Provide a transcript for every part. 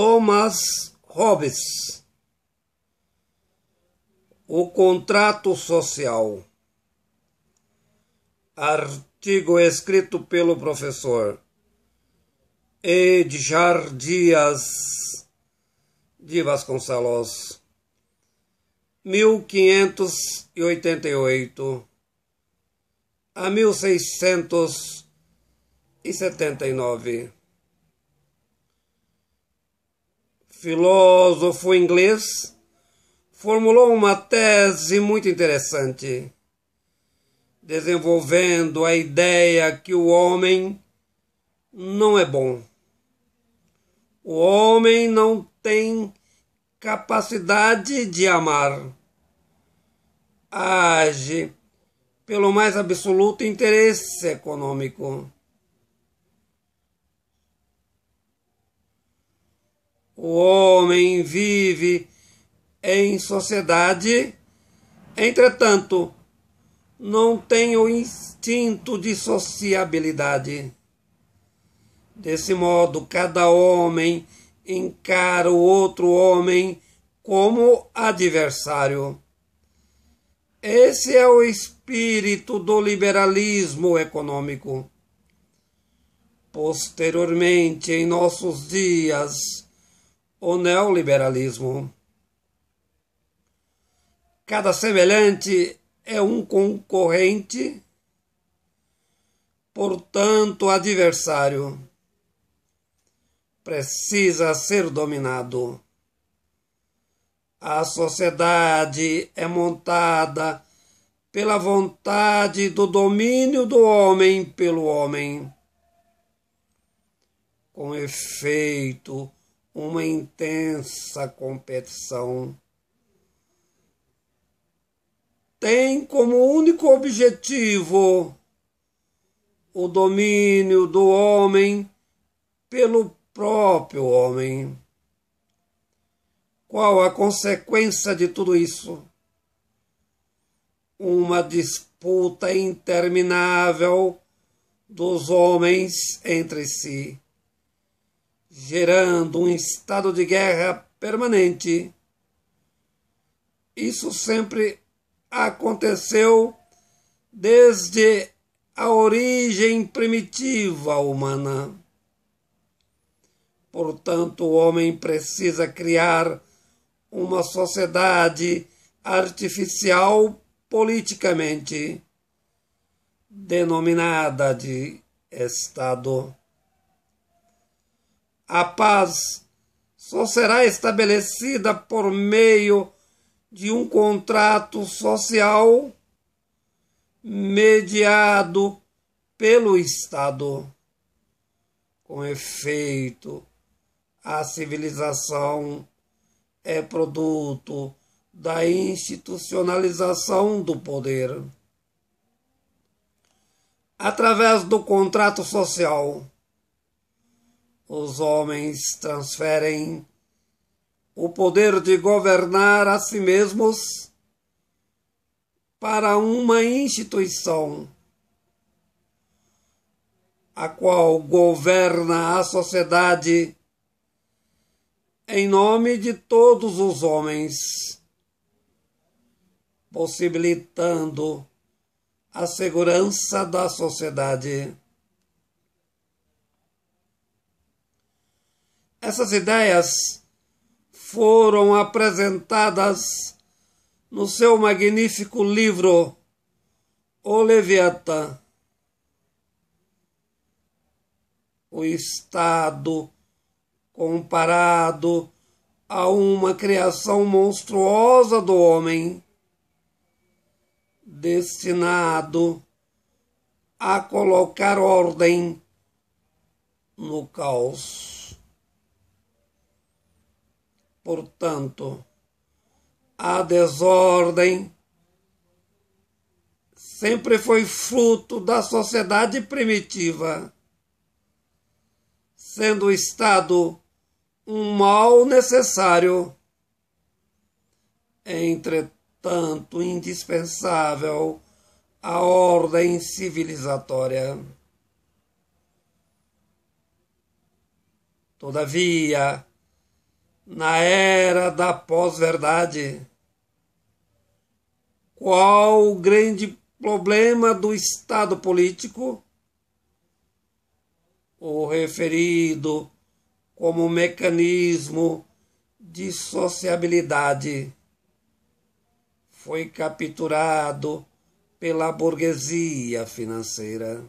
Thomas Hobbes. O contrato social. Artigo escrito pelo professor Edjar Dias de Vasconcelos, 1588 a 1679. filósofo inglês, formulou uma tese muito interessante, desenvolvendo a ideia que o homem não é bom. O homem não tem capacidade de amar. Age pelo mais absoluto interesse econômico o homem vive em sociedade, entretanto, não tem o instinto de sociabilidade. Desse modo, cada homem encara o outro homem como adversário. Esse é o espírito do liberalismo econômico. Posteriormente, em nossos dias, o neoliberalismo. Cada semelhante é um concorrente, portanto, adversário. Precisa ser dominado. A sociedade é montada pela vontade do domínio do homem pelo homem. Com efeito, uma intensa competição. Tem como único objetivo o domínio do homem pelo próprio homem. Qual a consequência de tudo isso? Uma disputa interminável dos homens entre si gerando um estado de guerra permanente. Isso sempre aconteceu desde a origem primitiva humana. Portanto, o homem precisa criar uma sociedade artificial politicamente, denominada de Estado. A paz só será estabelecida por meio de um contrato social mediado pelo Estado. Com efeito, a civilização é produto da institucionalização do poder. Através do contrato social, os homens transferem o poder de governar a si mesmos para uma instituição, a qual governa a sociedade em nome de todos os homens, possibilitando a segurança da sociedade. Essas ideias foram apresentadas no seu magnífico livro O Leviatã, o Estado comparado a uma criação monstruosa do homem, destinado a colocar ordem no caos. Portanto, a desordem sempre foi fruto da sociedade primitiva, sendo o Estado um mal necessário, entretanto indispensável à ordem civilizatória. Todavia, na era da pós-verdade. Qual o grande problema do Estado político? O referido como mecanismo de sociabilidade foi capturado pela burguesia financeira.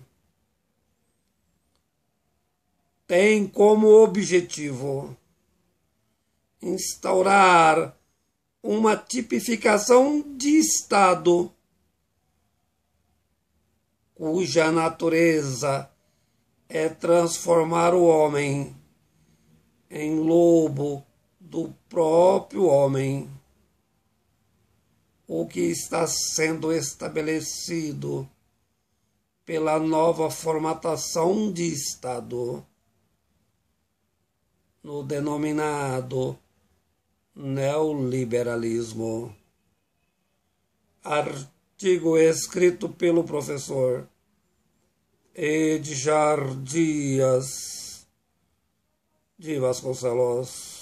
Tem como objetivo instaurar uma tipificação de Estado cuja natureza é transformar o homem em lobo do próprio homem. O que está sendo estabelecido pela nova formatação de Estado no denominado neoliberalismo. Artigo escrito pelo professor Edjar Dias de Vasconcelos.